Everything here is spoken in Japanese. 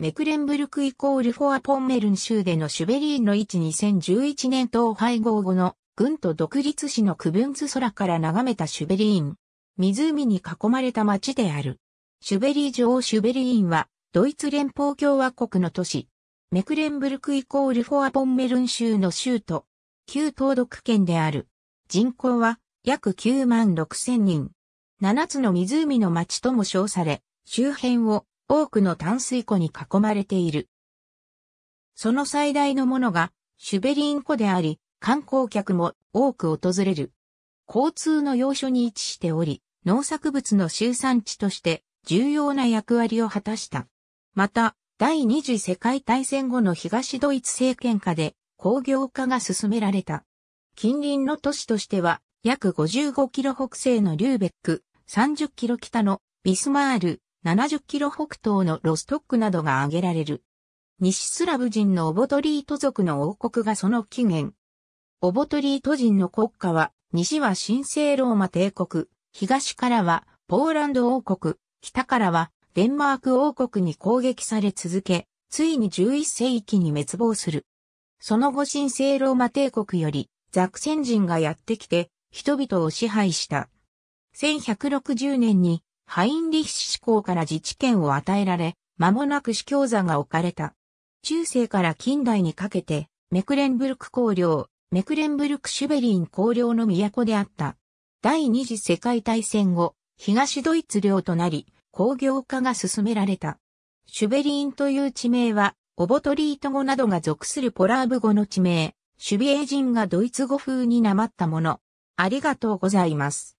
メクレンブルクイコールフォアポンメルン州でのシュベリーの位置2011年統廃合後の軍と独立市の区分図空から眺めたシュベリーン。湖に囲まれた町である。シュベリー城シュベリーンはドイツ連邦共和国の都市。メクレンブルクイコールフォアポンメルン州の州都。旧東独県である。人口は約9万6千人。7つの湖の町とも称され、周辺を多くの淡水湖に囲まれている。その最大のものがシュベリン湖であり、観光客も多く訪れる。交通の要所に位置しており、農作物の集産地として重要な役割を果たした。また、第二次世界大戦後の東ドイツ政権下で工業化が進められた。近隣の都市としては、約55キロ北西のリューベック、30キロ北のビスマール、70キロ北東のロストックなどが挙げられる。西スラブ人のオボトリート族の王国がその起源。オボトリート人の国家は、西は神聖ローマ帝国、東からはポーランド王国、北からはデンマーク王国に攻撃され続け、ついに11世紀に滅亡する。その後神聖ローマ帝国よりザクセン人がやってきて人々を支配した。1160年にハインリッシュ公から自治権を与えられ、間もなく司教座が置かれた。中世から近代にかけて、メクレンブルク公領、メクレンブルクシュベリン公領の都であった。第二次世界大戦後、東ドイツ領となり、工業化が進められた。シュベリンという地名は、オボトリート語などが属するポラーブ語の地名、シュビエー人がドイツ語風になまったもの。ありがとうございます。